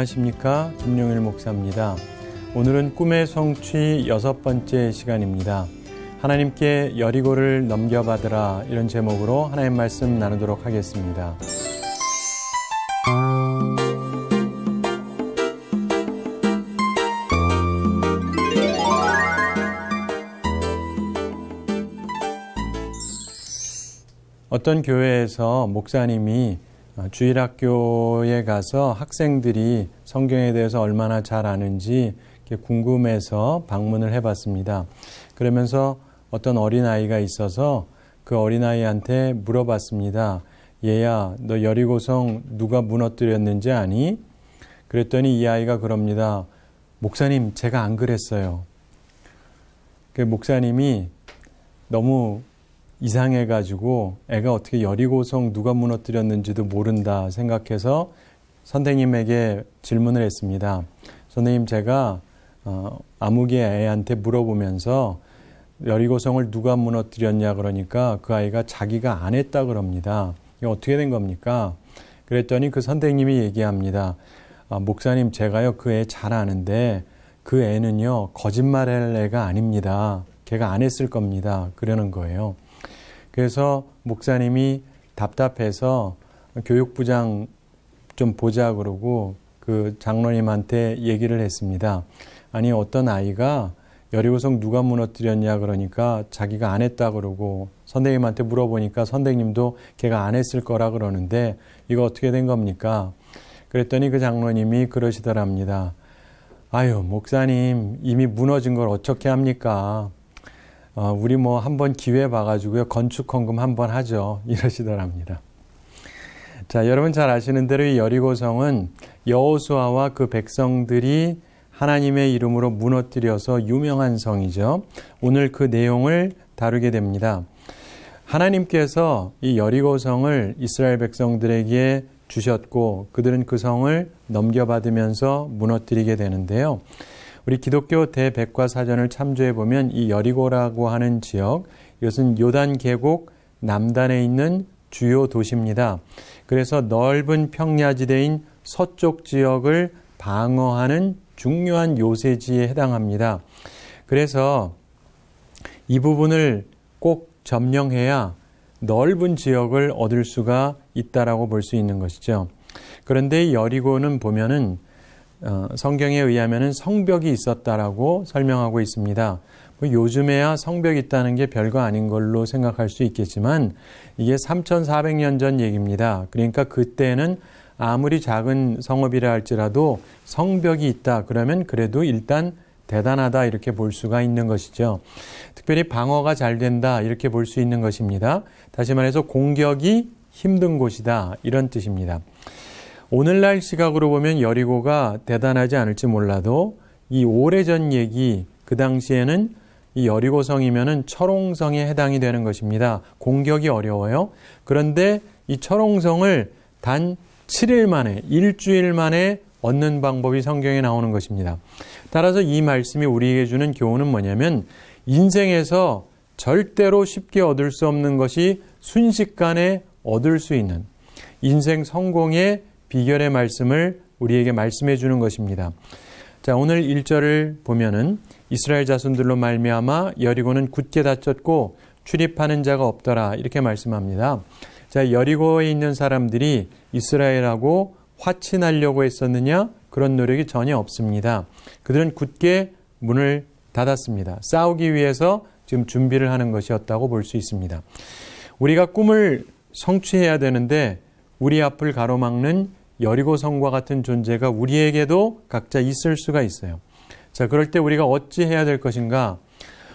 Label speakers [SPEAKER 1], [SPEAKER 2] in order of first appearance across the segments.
[SPEAKER 1] 안녕하십니까. 김용일 목사입니다. 오늘은 꿈의 성취 여섯 번째 시간입니다. 하나님께 여리고를 넘겨받으라 이런 제목으로 하나님 말씀 나누도록 하겠습니다. 어떤 교회에서 목사님이 아, 주일학교에 가서 학생들이 성경에 대해서 얼마나 잘 아는지 궁금해서 방문을 해봤습니다. 그러면서 어떤 어린아이가 있어서 그 어린아이한테 물어봤습니다. 얘야, 너 여리고성 누가 무너뜨렸는지 아니? 그랬더니 이 아이가 그럽니다. 목사님, 제가 안 그랬어요. 그 목사님이 너무 이상해가지고 애가 어떻게 여리고성 누가 무너뜨렸는지도 모른다 생각해서 선생님에게 질문을 했습니다. 선생님 제가 어, 아무개 애한테 물어보면서 여리고성을 누가 무너뜨렸냐 그러니까 그 아이가 자기가 안 했다 그럽니다. 이게 어떻게 된 겁니까? 그랬더니 그 선생님이 얘기합니다. 아, 목사님 제가요 그 애 잘 아는데 그 애는요 거짓말할 애가 아닙니다. 걔가 안 했을 겁니다. 그러는 거예요. 그래서 목사님이 답답해서 교육부장 좀 보자 그러고 그 장로님한테 얘기를 했습니다. 아니 어떤 아이가 여리고성 누가 무너뜨렸냐 그러니까 자기가 안 했다 그러고 선생님한테 물어보니까 선생님도 걔가 안 했을 거라 그러는데 이거 어떻게 된 겁니까? 그랬더니 그 장로님이 그러시더랍니다. 아유 목사님 이미 무너진 걸 어떻게 합니까? 어, 우리 뭐 한번 기회 봐가지고요. 건축헌금 한번 하죠. 이러시더랍니다. 자, 여러분 잘 아시는 대로 이 여리고성은 여호수아와 그 백성들이 하나님의 이름으로 무너뜨려서 유명한 성이죠. 오늘 그 내용을 다루게 됩니다. 하나님께서 이 여리고성을 이스라엘 백성들에게 주셨고 그들은 그 성을 넘겨받으면서 무너뜨리게 되는데요. 우리 기독교 대백과사전을 참조해 보면 이 여리고라고 하는 지역, 이것은 요단 계곡 남단에 있는 주요 도시입니다. 그래서 넓은 평야지대인 서쪽 지역을 방어하는 중요한 요새지에 해당합니다. 그래서 이 부분을 꼭 점령해야 넓은 지역을 얻을 수가 있다라고 볼 수 있는 것이죠. 그런데 여리고는 보면은 어, 성경에 의하면 성벽이 있었다라고 설명하고 있습니다. 뭐 요즘에야 성벽 이 있다는 게 별거 아닌 걸로 생각할 수 있겠지만 이게 3,400년 전 얘기입니다. 그러니까 그때는 아무리 작은 성읍이라 할지라도 성벽이 있다 그러면 그래도 일단 대단하다 이렇게 볼 수가 있는 것이죠. 특별히 방어가 잘 된다 이렇게 볼 수 있는 것입니다. 다시 말해서 공격이 힘든 곳이다 이런 뜻입니다. 오늘날 시각으로 보면 여리고가 대단하지 않을지 몰라도 이 오래전 얘기 그 당시에는 이 여리고성이면은 철옹성에 해당이 되는 것입니다. 공격이 어려워요. 그런데 이 철옹성을 단 7일 만에 일주일 만에 얻는 방법이 성경에 나오는 것입니다. 따라서 이 말씀이 우리에게 주는 교훈은 뭐냐면 인생에서 절대로 쉽게 얻을 수 없는 것이 순식간에 얻을 수 있는 인생 성공의 비결의 말씀을 우리에게 말씀해 주는 것입니다. 자, 오늘 1절을 보면은 이스라엘 자손들로 말미암아 여리고는 굳게 닫혔고 출입하는 자가 없더라 이렇게 말씀합니다. 자, 여리고에 있는 사람들이 이스라엘하고 화친하려고 했었느냐? 그런 노력이 전혀 없습니다. 그들은 굳게 문을 닫았습니다. 싸우기 위해서 지금 준비를 하는 것이었다고 볼 수 있습니다. 우리가 꿈을 성취해야 되는데 우리 앞을 가로막는 여리고 성과 같은 존재가 우리에게도 각자 있을 수가 있어요. 자, 그럴 때 우리가 어찌 해야 될 것인가?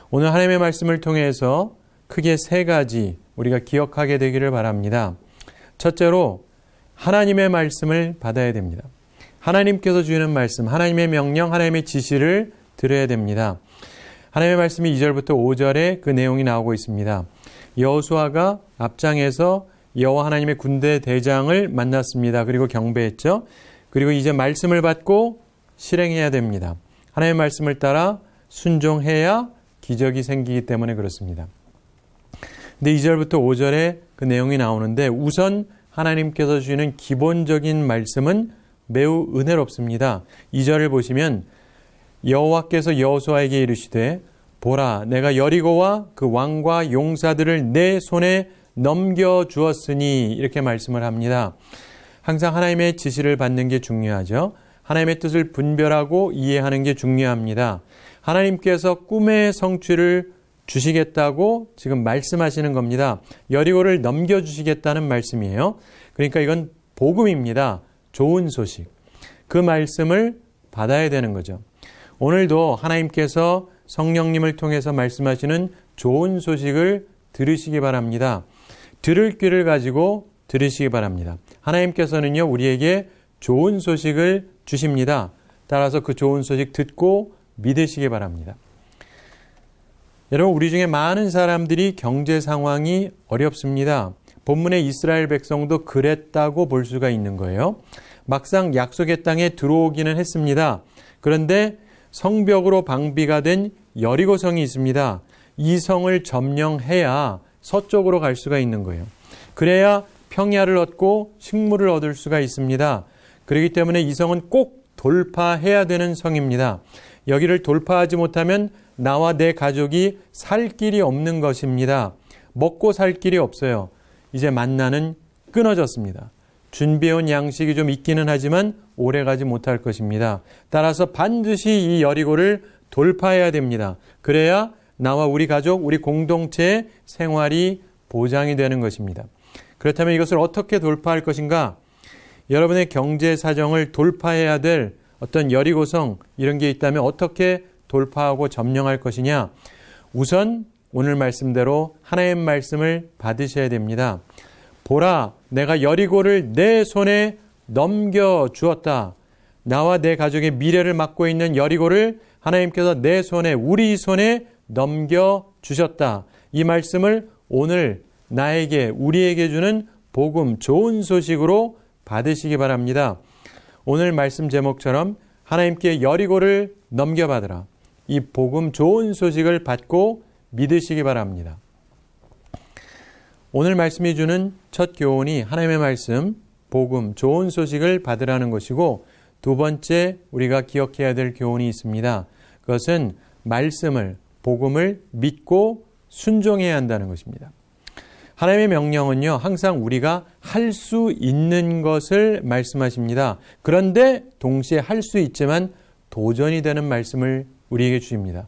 [SPEAKER 1] 오늘 하나님의 말씀을 통해서 크게 세 가지 우리가 기억하게 되기를 바랍니다. 첫째로 하나님의 말씀을 받아야 됩니다. 하나님께서 주시는 말씀, 하나님의 명령, 하나님의 지시를 들어야 됩니다. 하나님의 말씀이 2절부터 5절에 그 내용이 나오고 있습니다. 여호수아가 앞장에서 여호와 하나님의 군대 대장을 만났습니다. 그리고 경배했죠. 그리고 이제 말씀을 받고 실행해야 됩니다. 하나님의 말씀을 따라 순종해야 기적이 생기기 때문에 그렇습니다. 근데 2절부터 5절에 그 내용이 나오는데 우선 하나님께서 주시는 기본적인 말씀은 매우 은혜롭습니다. 2절을 보시면 여호와께서 여호수아에게 이르시되 보라 내가 여리고와 그 왕과 용사들을 내 손에 넘겨주었으니 이렇게 말씀을 합니다. 항상 하나님의 지시를 받는 게 중요하죠. 하나님의 뜻을 분별하고 이해하는 게 중요합니다. 하나님께서 꿈의 성취를 주시겠다고 지금 말씀하시는 겁니다. 여리고를 넘겨주시겠다는 말씀이에요. 그러니까 이건 복음입니다. 좋은 소식. 그 말씀을 받아야 되는 거죠. 오늘도 하나님께서 성령님을 통해서 말씀하시는 좋은 소식을 들으시기 바랍니다. 들을 귀를 가지고 들으시기 바랍니다. 하나님께서는요, 우리에게 좋은 소식을 주십니다. 따라서 그 좋은 소식 듣고 믿으시기 바랍니다. 여러분, 우리 중에 많은 사람들이 경제 상황이 어렵습니다. 본문의 이스라엘 백성도 그랬다고 볼 수가 있는 거예요. 막상 약속의 땅에 들어오기는 했습니다. 그런데 성벽으로 방비가 된 여리고성이 있습니다. 이 성을 점령해야 서쪽으로 갈 수가 있는 거예요. 그래야 평야를 얻고 식물을 얻을 수가 있습니다. 그러기 때문에 이 성은 꼭 돌파해야 되는 성입니다. 여기를 돌파하지 못하면 나와 내 가족이 살 길이 없는 것입니다. 먹고 살 길이 없어요. 이제 만나는 끊어졌습니다. 준비해온 양식이 좀 있기는 하지만 오래 가지 못할 것입니다. 따라서 반드시 이 여리고를 돌파해야 됩니다. 그래야 나와 우리 가족, 우리 공동체 생활이 보장이 되는 것입니다. 그렇다면 이것을 어떻게 돌파할 것인가? 여러분의 경제 사정을 돌파해야 될 어떤 열이고성 이런 게 있다면 어떻게 돌파하고 점령할 것이냐? 우선 오늘 말씀대로 하나님의 말씀을 받으셔야 됩니다. 보라, 내가 여리고를 내 손에 넘겨 주었다. 나와 내 가족의 미래를 맡고 있는 여리고를 하나님께서 내 손에, 우리 손에 넘겨 주셨다. 이 말씀을 오늘 나에게 우리에게 주는 복음 좋은 소식으로 받으시기 바랍니다. 오늘 말씀 제목처럼 하나님께 여리고를 넘겨 받으라. 이 복음 좋은 소식을 받고 믿으시기 바랍니다. 오늘 말씀이 주는 첫 교훈이 하나님의 말씀, 복음, 좋은 소식을 받으라는 것이고 두 번째 우리가 기억해야 될 교훈이 있습니다. 그것은 말씀을 복음을 믿고 순종해야 한다는 것입니다. 하나님의 명령은요, 항상 우리가 할 수 있는 것을 말씀하십니다. 그런데 동시에 할 수 있지만 도전이 되는 말씀을 우리에게 주십니다.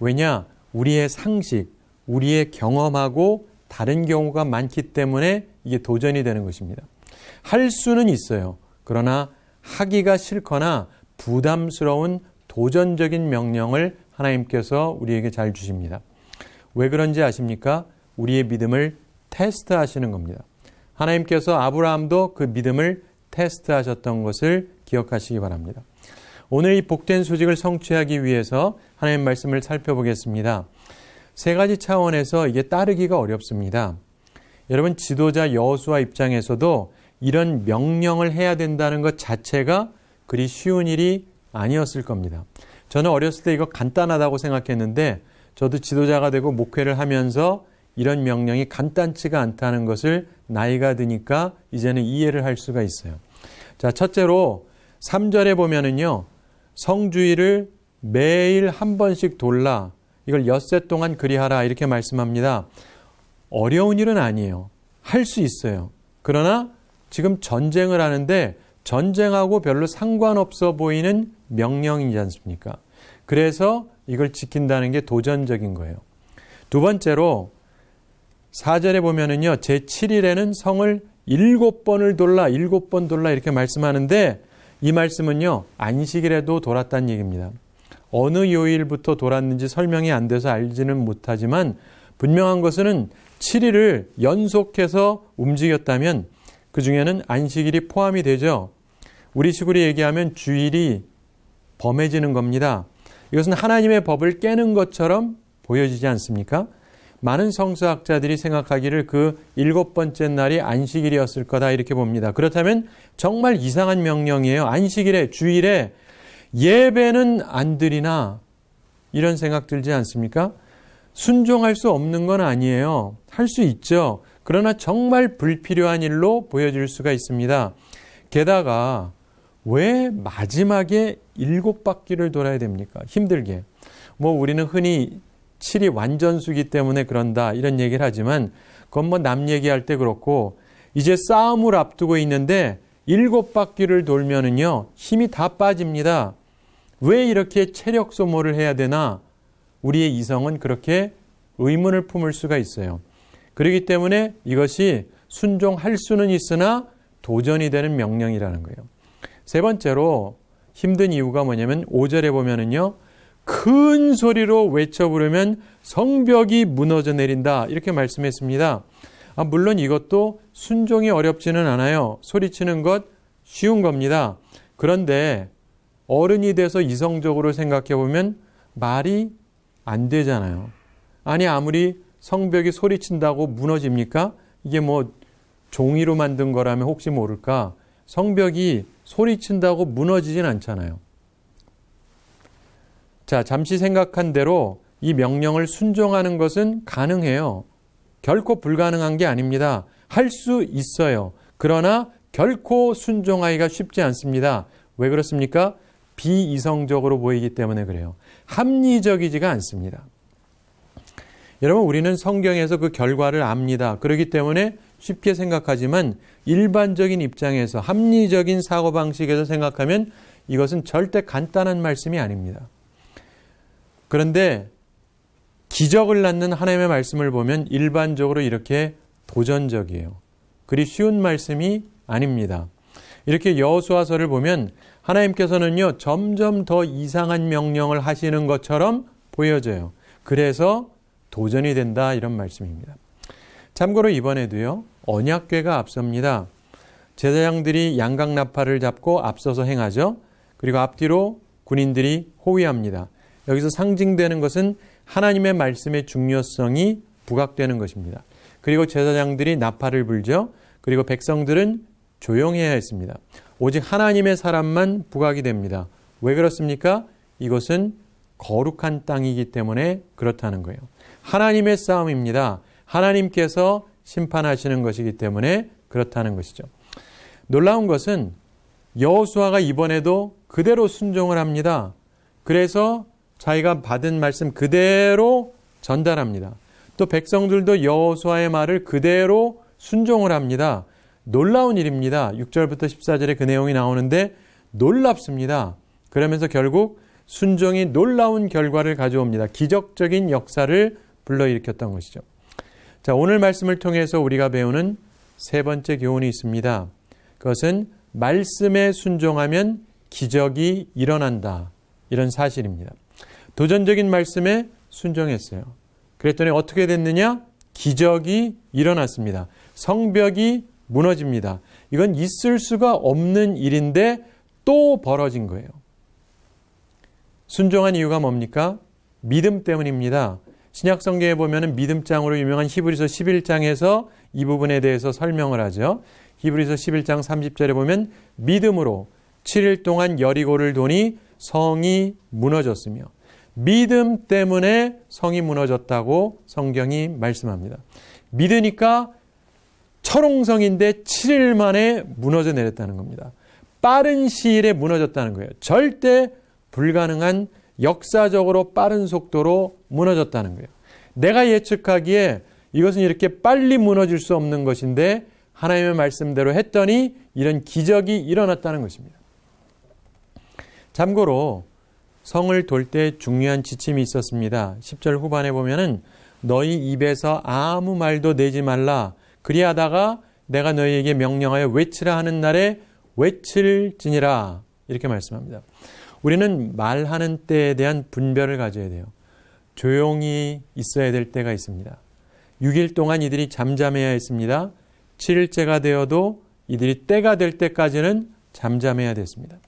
[SPEAKER 1] 왜냐? 우리의 상식, 우리의 경험하고 다른 경우가 많기 때문에 이게 도전이 되는 것입니다. 할 수는 있어요. 그러나 하기가 싫거나 부담스러운 도전적인 명령을 하나님께서 우리에게 잘 주십니다. 왜 그런지 아십니까? 우리의 믿음을 테스트하시는 겁니다. 하나님께서 아브라함도 그 믿음을 테스트하셨던 것을 기억하시기 바랍니다. 오늘 이 복된 소직을 성취하기 위해서 하나님 말씀을 살펴보겠습니다. 세 가지 차원에서 이게 따르기가 어렵습니다. 여러분 지도자 여수와 입장에서도 이런 명령을 해야 된다는 것 자체가 그리 쉬운 일이 아니었을 겁니다. 저는 어렸을 때 이거 간단하다고 생각했는데 저도 지도자가 되고 목회를 하면서 이런 명령이 간단치가 않다는 것을 나이가 드니까 이제는 이해를 할 수가 있어요. 자, 첫째로 3절에 보면은요. 성주의를 매일 한 번씩 돌라. 이걸 엿새 동안 그리하라. 이렇게 말씀합니다. 어려운 일은 아니에요. 할 수 있어요. 그러나 지금 전쟁을 하는데 전쟁하고 별로 상관없어 보이는 명령이지 않습니까? 그래서 이걸 지킨다는 게 도전적인 거예요. 두 번째로 4절에 보면은요. 제7일에는 성을 일곱 번을 돌라, 일곱 번 돌라 이렇게 말씀하는데 이 말씀은요. 안식일에도 돌았다는 얘기입니다. 어느 요일부터 돌았는지 설명이 안 돼서 알지는 못하지만 분명한 것은 7일을 연속해서 움직였다면 그 중에는 안식일이 포함이 되죠. 우리 식으로 얘기하면 주일이 범해지는 겁니다. 이것은 하나님의 법을 깨는 것처럼 보여지지 않습니까? 많은 성서학자들이 생각하기를 그 일곱 번째 날이 안식일이었을 거다 이렇게 봅니다. 그렇다면 정말 이상한 명령이에요. 안식일에 주일에 예배는 안 드리나 이런 생각 들지 않습니까? 순종할 수 없는 건 아니에요. 할 수 있죠. 그러나 정말 불필요한 일로 보여질 수가 있습니다. 게다가 왜 마지막에 일곱 바퀴를 돌아야 됩니까? 힘들게. 뭐 우리는 흔히 칠이 완전수기 때문에 그런다 이런 얘기를 하지만 그건 뭐 남 얘기할 때 그렇고 이제 싸움을 앞두고 있는데 일곱 바퀴를 돌면은요 힘이 다 빠집니다. 왜 이렇게 체력 소모를 해야 되나 우리의 이성은 그렇게 의문을 품을 수가 있어요. 그러기 때문에 이것이 순종할 수는 있으나 도전이 되는 명령이라는 거예요. 세 번째로 힘든 이유가 뭐냐면 5절에 보면은요. 큰 소리로 외쳐 부르면 성벽이 무너져 내린다. 이렇게 말씀했습니다. 아, 물론 이것도 순종이 어렵지는 않아요. 소리치는 것 쉬운 겁니다. 그런데 어른이 돼서 이성적으로 생각해 보면 말이 안 되잖아요. 아니, 아무리 성벽이 소리친다고 무너집니까? 이게 뭐 종이로 만든 거라면 혹시 모를까? 성벽이 소리친다고 무너지진 않잖아요. 자, 잠시 생각한 대로 이 명령을 순종하는 것은 가능해요. 결코 불가능한 게 아닙니다. 할 수 있어요. 그러나 결코 순종하기가 쉽지 않습니다. 왜 그렇습니까? 비이성적으로 보이기 때문에 그래요. 합리적이지가 않습니다. 여러분, 우리는 성경에서 그 결과를 압니다. 그렇기 때문에 쉽게 생각하지만 일반적인 입장에서 합리적인 사고방식에서 생각하면 이것은 절대 간단한 말씀이 아닙니다. 그런데 기적을 낳는 하나님의 말씀을 보면 일반적으로 이렇게 도전적이에요. 그리 쉬운 말씀이 아닙니다. 이렇게 여수와서를 보면 하나님께서는요 점점 더 이상한 명령을 하시는 것처럼 보여져요. 그래서 도전이 된다 이런 말씀입니다. 참고로 이번에도요. 언약궤가 앞섭니다. 제사장들이 양각 나팔을 잡고 앞서서 행하죠. 그리고 앞뒤로 군인들이 호위합니다. 여기서 상징되는 것은 하나님의 말씀의 중요성이 부각되는 것입니다. 그리고 제사장들이 나팔을 불죠. 그리고 백성들은 조용해야 했습니다. 오직 하나님의 사람만 부각이 됩니다. 왜 그렇습니까? 이것은 거룩한 땅이기 때문에 그렇다는 거예요. 하나님의 싸움입니다. 하나님께서 심판하시는 것이기 때문에 그렇다는 것이죠. 놀라운 것은 여호수아가 이번에도 그대로 순종을 합니다. 그래서 자기가 받은 말씀 그대로 전달합니다. 또 백성들도 여호수아의 말을 그대로 순종을 합니다. 놀라운 일입니다. 6절부터 14절에 그 내용이 나오는데 놀랍습니다. 그러면서 결국 순종이 놀라운 결과를 가져옵니다. 기적적인 역사를 불러일으켰던 것이죠. 자, 오늘 말씀을 통해서 우리가 배우는 세 번째 교훈이 있습니다. 그것은 말씀에 순종하면 기적이 일어난다. 이런 사실입니다. 도전적인 말씀에 순종했어요. 그랬더니 어떻게 됐느냐? 기적이 일어났습니다. 성벽이 무너집니다. 이건 있을 수가 없는 일인데 또 벌어진 거예요. 순종한 이유가 뭡니까? 믿음 때문입니다. 신약 성경에 보면 믿음장으로 유명한 히브리서 11장에서 이 부분에 대해서 설명을 하죠. 히브리서 11장 30절에 보면 믿음으로 7일 동안 여리고를 도니 성이 무너졌으며 믿음 때문에 성이 무너졌다고 성경이 말씀합니다. 믿으니까 철옹성인데 7일 만에 무너져 내렸다는 겁니다. 빠른 시일에 무너졌다는 거예요. 절대 불가능한 역사적으로 빠른 속도로 무너졌다는 거예요. 내가 예측하기에 이것은 이렇게 빨리 무너질 수 없는 것인데 하나님의 말씀대로 했더니 이런 기적이 일어났다는 것입니다. 참고로 성을 돌 때 중요한 지침이 있었습니다. 10절 후반에 보면은 너희 입에서 아무 말도 내지 말라. 그리하다가 내가 너희에게 명령하여 외치라 하는 날에 외칠지니라. 이렇게 말씀합니다. 우리는 말하는 때에 대한 분별을 가져야 돼요. 조용히 있어야 될 때가 있습니다. 6일 동안 이들이 잠잠해야 했습니다. 7일째가 되어도 이들이 때가 될 때까지는 잠잠해야 됐습니다.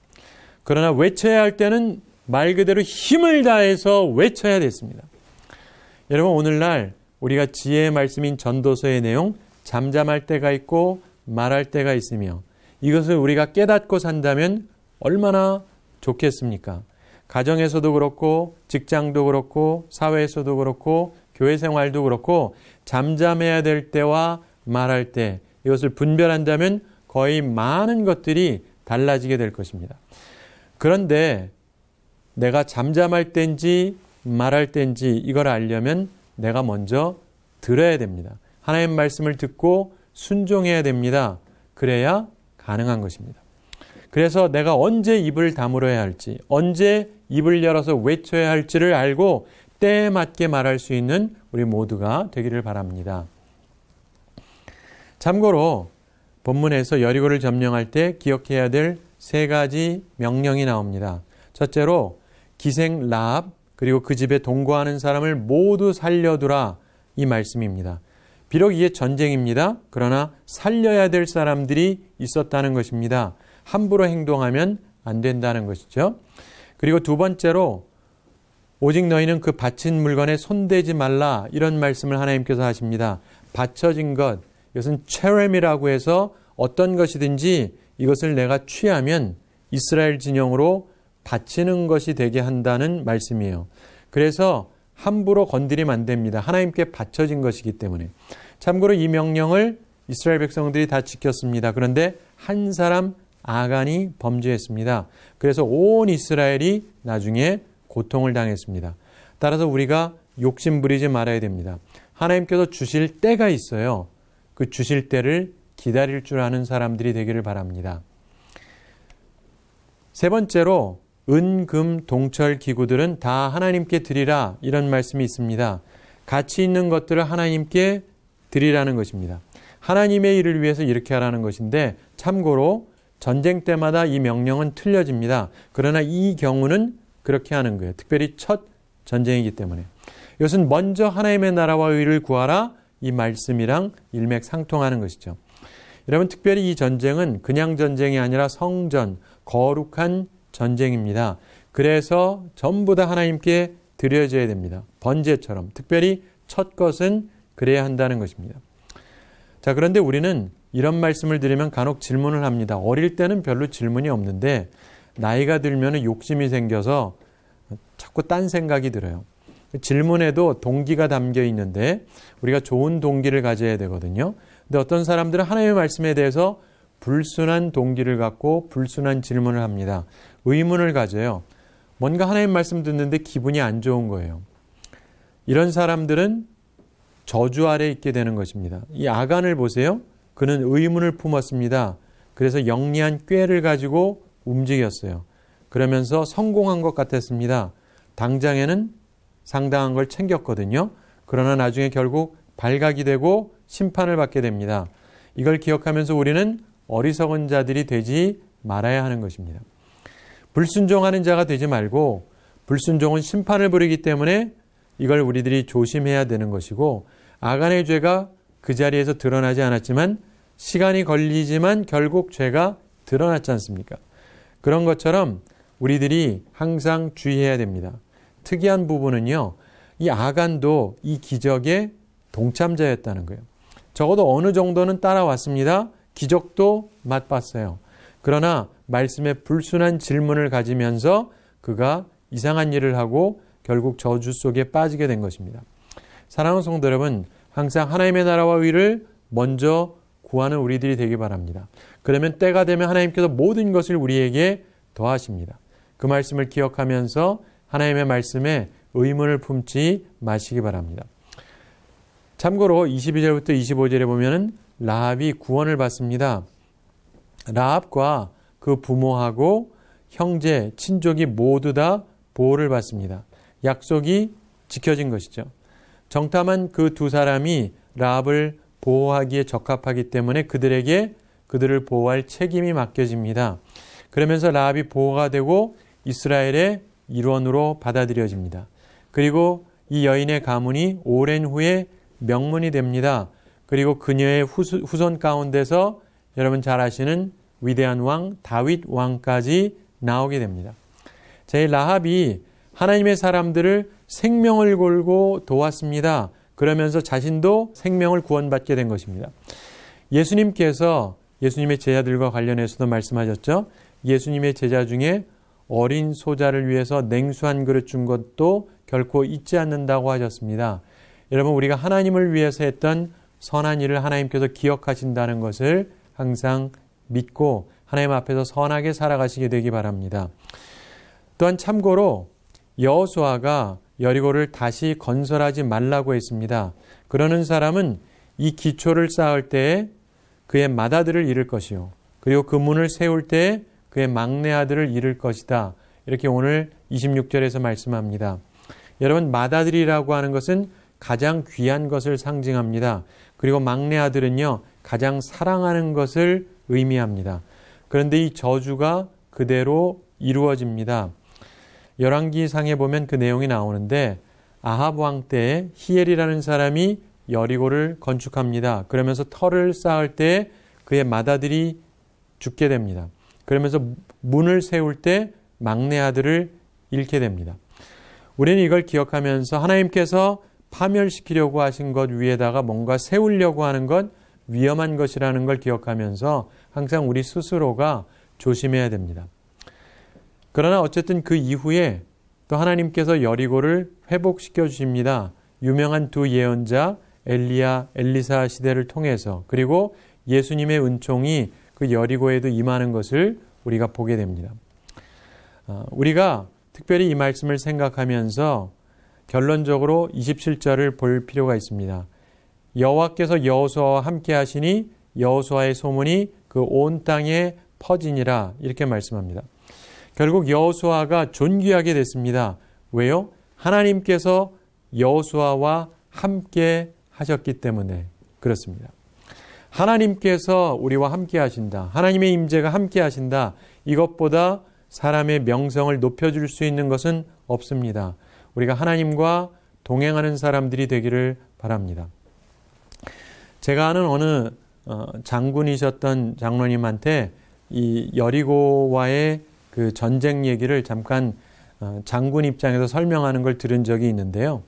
[SPEAKER 1] 그러나 외쳐야 할 때는 말 그대로 힘을 다해서 외쳐야 됐습니다. 여러분, 오늘날 우리가 지혜의 말씀인 전도서의 내용, 잠잠할 때가 있고 말할 때가 있으며 이것을 우리가 깨닫고 산다면 얼마나 좋겠습니까? 가정에서도 그렇고, 직장도 그렇고, 사회에서도 그렇고, 교회 생활도 그렇고, 잠잠해야 될 때와 말할 때, 이것을 분별한다면 거의 많은 것들이 달라지게 될 것입니다. 그런데 내가 잠잠할 땐지 말할 땐지 이걸 알려면 내가 먼저 들어야 됩니다. 하나님 말씀을 듣고 순종해야 됩니다. 그래야 가능한 것입니다. 그래서 내가 언제 입을 다물어야 할지, 언제 입을 열어서 외쳐야 할지를 알고 때에 맞게 말할 수 있는 우리 모두가 되기를 바랍니다. 참고로 본문에서 여리고를 점령할 때 기억해야 될 세 가지 명령이 나옵니다. 첫째로 기생 라합 그리고 그 집에 동거하는 사람을 모두 살려두라 이 말씀입니다. 비록 이에 전쟁입니다. 그러나 살려야 될 사람들이 있었다는 것입니다. 함부로 행동하면 안 된다는 것이죠. 그리고 두 번째로 오직 너희는 그 바친 물건에 손대지 말라 이런 말씀을 하나님께서 하십니다. 바쳐진 것 이것은 체렘이라고 해서 어떤 것이든지 이것을 내가 취하면 이스라엘 진영으로 바치는 것이 되게 한다는 말씀이에요. 그래서 함부로 건드리면 안 됩니다. 하나님께 바쳐진 것이기 때문에. 참고로 이 명령을 이스라엘 백성들이 다 지켰습니다. 그런데 한 사람 아간이 범죄했습니다. 그래서 온 이스라엘이 나중에 고통을 당했습니다. 따라서 우리가 욕심 부리지 말아야 됩니다. 하나님께서 주실 때가 있어요. 그 주실 때를 기다릴 줄 아는 사람들이 되기를 바랍니다. 세 번째로 은금 동철 기구들은 다 하나님께 드리라 이런 말씀이 있습니다. 가치 있는 것들을 하나님께 드리라는 것입니다. 하나님의 일을 위해서 이렇게 하라는 것인데 참고로 전쟁 때마다 이 명령은 틀려집니다. 그러나 이 경우는 그렇게 하는 거예요. 특별히 첫 전쟁이기 때문에. 이것은 먼저 하나님의 나라와 의를 구하라 이 말씀이랑 일맥상통하는 것이죠. 여러분 특별히 이 전쟁은 그냥 전쟁이 아니라 성전, 거룩한 전쟁입니다. 그래서 전부 다 하나님께 드려져야 됩니다. 번제처럼. 특별히 첫 것은 그래야 한다는 것입니다. 자, 그런데 우리는 이런 말씀을 드리면 간혹 질문을 합니다. 어릴 때는 별로 질문이 없는데 나이가 들면 욕심이 생겨서 자꾸 딴 생각이 들어요. 질문에도 동기가 담겨 있는데 우리가 좋은 동기를 가져야 되거든요. 근데 어떤 사람들은 하나님의 말씀에 대해서 불순한 동기를 갖고 불순한 질문을 합니다. 의문을 가져요. 뭔가 하나님 말씀 듣는데 기분이 안 좋은 거예요. 이런 사람들은 저주 아래 있게 되는 것입니다. 이 아간을 보세요. 그는 의문을 품었습니다. 그래서 영리한 꾀를 가지고 움직였어요. 그러면서 성공한 것 같았습니다. 당장에는 상당한 걸 챙겼거든요. 그러나 나중에 결국 발각이 되고 심판을 받게 됩니다. 이걸 기억하면서 우리는 어리석은 자들이 되지 말아야 하는 것입니다. 불순종하는 자가 되지 말고 불순종은 심판을 부리기 때문에 이걸 우리들이 조심해야 되는 것이고 아간의 죄가 그 자리에서 드러나지 않았지만 시간이 걸리지만 결국 죄가 드러났지 않습니까? 그런 것처럼 우리들이 항상 주의해야 됩니다. 특이한 부분은요, 이 아간도 이 기적의 동참자였다는 거예요. 적어도 어느 정도는 따라왔습니다. 기적도 맛봤어요. 그러나 말씀에 불순한 질문을 가지면서 그가 이상한 일을 하고 결국 저주 속에 빠지게 된 것입니다. 사랑하는 성도 여러분, 항상 하나님의 나라와 위를 먼저 구하는 우리들이 되기 바랍니다. 그러면 때가 되면 하나님께서 모든 것을 우리에게 더하십니다. 그 말씀을 기억하면서 하나님의 말씀에 의문을 품지 마시기 바랍니다. 참고로 22절부터 25절에 보면은 라합이 구원을 받습니다. 라합과 그 부모하고 형제, 친족이 모두 다 보호를 받습니다. 약속이 지켜진 것이죠. 정탐한 그 두 사람이 라합을 보호하기에 적합하기 때문에 그들에게 그들을 보호할 책임이 맡겨집니다. 그러면서 라합이 보호가 되고 이스라엘의 일원으로 받아들여집니다. 그리고 이 여인의 가문이 오랜 후에 명문이 됩니다. 그리고 그녀의 후손 가운데서 여러분 잘 아시는 위대한 왕 다윗 왕까지 나오게 됩니다. 제 라합이 하나님의 사람들을 생명을 걸고 도왔습니다. 그러면서 자신도 생명을 구원받게 된 것입니다. 예수님께서 예수님의 제자들과 관련해서도 말씀하셨죠. 예수님의 제자 중에 어린 소자를 위해서 냉수 한 그릇 준 것도 결코 잊지 않는다고 하셨습니다. 여러분, 우리가 하나님을 위해서 했던 선한 일을 하나님께서 기억하신다는 것을 항상 믿고 하나님 앞에서 선하게 살아가시게 되기 바랍니다. 또한 참고로 여수아가 여리고를 다시 건설하지 말라고 했습니다. 그러는 사람은 이 기초를 쌓을 때에 그의 맏아들을 잃을 것이요. 그리고 그 문을 세울 때에 그의 막내 아들을 잃을 것이다. 이렇게 오늘 26절에서 말씀합니다. 여러분, 맏아들이라고 하는 것은 가장 귀한 것을 상징합니다. 그리고 막내 아들은요, 가장 사랑하는 것을 의미합니다. 그런데 이 저주가 그대로 이루어집니다. 열왕기상에 보면 그 내용이 나오는데 아합 왕 때에 히엘이라는 사람이 여리고를 건축합니다. 그러면서 털을 쌓을 때 그의 맏아들이 죽게 됩니다. 그러면서 문을 세울 때 막내 아들을 잃게 됩니다. 우리는 이걸 기억하면서 하나님께서 파멸시키려고 하신 것 위에다가 뭔가 세우려고 하는 건 위험한 것이라는 걸 기억하면서 항상 우리 스스로가 조심해야 됩니다. 그러나 어쨌든 그 이후에 또 하나님께서 여리고를 회복시켜 주십니다. 유명한 두 예언자 엘리야, 엘리사 시대를 통해서 그리고 예수님의 은총이 그 여리고에도 임하는 것을 우리가 보게 됩니다. 아, 우리가 특별히 이 말씀을 생각하면서 결론적으로 27절을 볼 필요가 있습니다. 여호와께서 여호수아와 함께 하시니 여호수아의 소문이 그 온 땅에 퍼지니라 이렇게 말씀합니다. 결국 여호수아가 존귀하게 됐습니다. 왜요? 하나님께서 여호수아와 함께 하셨기 때문에 그렇습니다. 하나님께서 우리와 함께 하신다. 하나님의 임재가 함께 하신다. 이것보다 사람의 명성을 높여 줄수 있는 것은 없습니다. 우리가 하나님과 동행하는 사람들이 되기를 바랍니다. 제가 아는 어느 어, 장군이셨던 장로님한테 이 여리고와의 그 전쟁 얘기를 잠깐 어, 장군 입장에서 설명하는 걸 들은 적이 있는데요.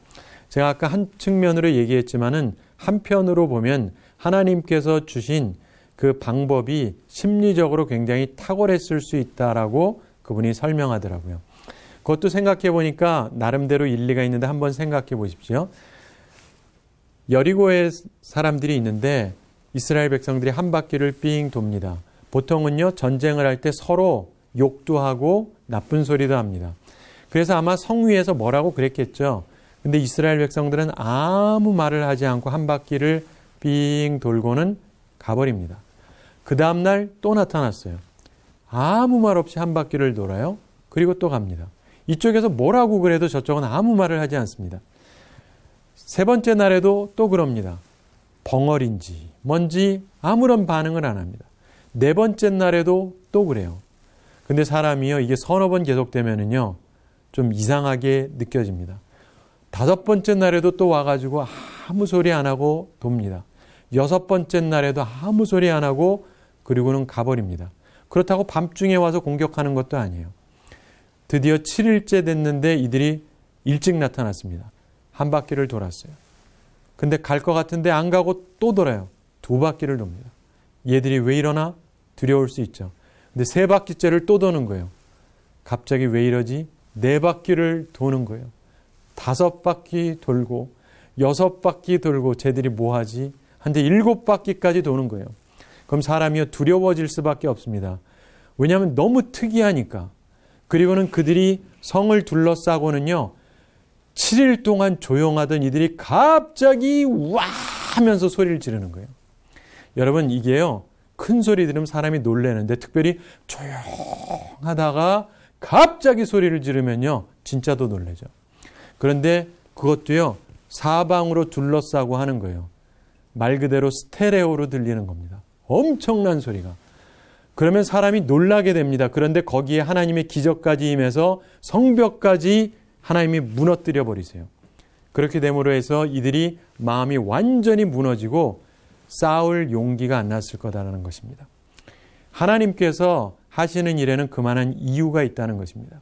[SPEAKER 1] 제가 아까 한 측면으로 얘기했지만은 한편으로 보면 하나님께서 주신 그 방법이 심리적으로 굉장히 탁월했을 수 있다라고 그분이 설명하더라고요. 그것도 생각해 보니까 나름대로 일리가 있는데 한번 생각해 보십시오. 여리고의 사람들이 있는데 이스라엘 백성들이 한 바퀴를 삥 돕니다. 보통은요 전쟁을 할 때 서로 욕도 하고 나쁜 소리도 합니다. 그래서 아마 성위에서 뭐라고 그랬겠죠. 근데 이스라엘 백성들은 아무 말을 하지 않고 한 바퀴를 빙 돌고는 가버립니다. 그 다음날 또 나타났어요. 아무 말 없이 한 바퀴를 돌아요. 그리고 또 갑니다. 이쪽에서 뭐라고 그래도 저쪽은 아무 말을 하지 않습니다. 세 번째 날에도 또 그럽니다. 벙어린지 뭔지 아무런 반응을 안 합니다. 네 번째 날에도 또 그래요. 근데 사람이요, 이게 서너 번 계속되면은요, 좀 이상하게 느껴집니다. 다섯 번째 날에도 또 와가지고 아무 소리 안 하고 돕니다. 여섯 번째 날에도 아무 소리 안 하고 그리고는 가버립니다. 그렇다고 밤중에 와서 공격하는 것도 아니에요. 드디어 7일째 됐는데 이들이 일찍 나타났습니다. 한 바퀴를 돌았어요. 근데 갈 것 같은데 안 가고 또 돌아요. 두 바퀴를 돕니다. 얘들이 왜 이러나 두려울 수 있죠. 근데 세 바퀴째를 또 도는 거예요. 갑자기 왜 이러지? 네 바퀴를 도는 거예요. 다섯 바퀴 돌고 여섯 바퀴 돌고 쟤들이 뭐 하지? 한데 일곱 바퀴까지 도는 거예요. 그럼 사람이 두려워질 수밖에 없습니다. 왜냐하면 너무 특이하니까. 그리고는 그들이 성을 둘러싸고는요. 7일 동안 조용하던 이들이 갑자기 와 하면서 소리를 지르는 거예요. 여러분 이게요. 큰 소리 들으면 사람이 놀래는데 특별히 조용하다가 갑자기 소리를 지르면요. 진짜 더 놀래죠. 그런데 그것도요. 사방으로 둘러싸고 하는 거예요. 말 그대로 스테레오로 들리는 겁니다. 엄청난 소리가. 그러면 사람이 놀라게 됩니다. 그런데 거기에 하나님의 기적까지 임해서 성벽까지 하나님이 무너뜨려 버리세요. 그렇게 됨으로 해서 이들이 마음이 완전히 무너지고 싸울 용기가 안 났을 거다라는 것입니다. 하나님께서 하시는 일에는 그만한 이유가 있다는 것입니다.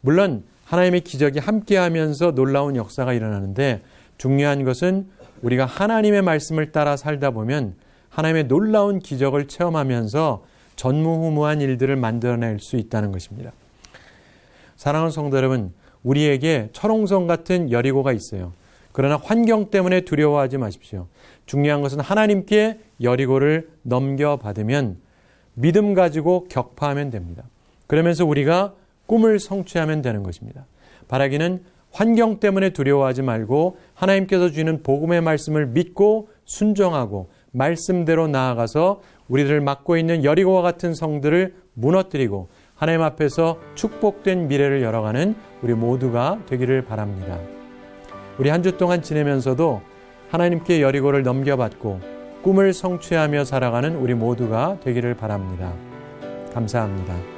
[SPEAKER 1] 물론 하나님의 기적이 함께하면서 놀라운 역사가 일어나는데 중요한 것은 우리가 하나님의 말씀을 따라 살다 보면 하나님의 놀라운 기적을 체험하면서 전무후무한 일들을 만들어낼 수 있다는 것입니다. 사랑하는 성도 여러분, 우리에게 철옹성 같은 여리고가 있어요. 그러나 환경 때문에 두려워하지 마십시오. 중요한 것은 하나님께 여리고를 넘겨받으면 믿음 가지고 격파하면 됩니다. 그러면서 우리가 꿈을 성취하면 되는 것입니다. 바라기는 환경 때문에 두려워하지 말고 하나님께서 주시는 복음의 말씀을 믿고 순종하고 말씀대로 나아가서 우리를 막고 있는 여리고와 같은 성들을 무너뜨리고 하나님 앞에서 축복된 미래를 열어가는 우리 모두가 되기를 바랍니다. 우리 한 주 동안 지내면서도 하나님께 여리고를 넘겨받고 꿈을 성취하며 살아가는 우리 모두가 되기를 바랍니다. 감사합니다.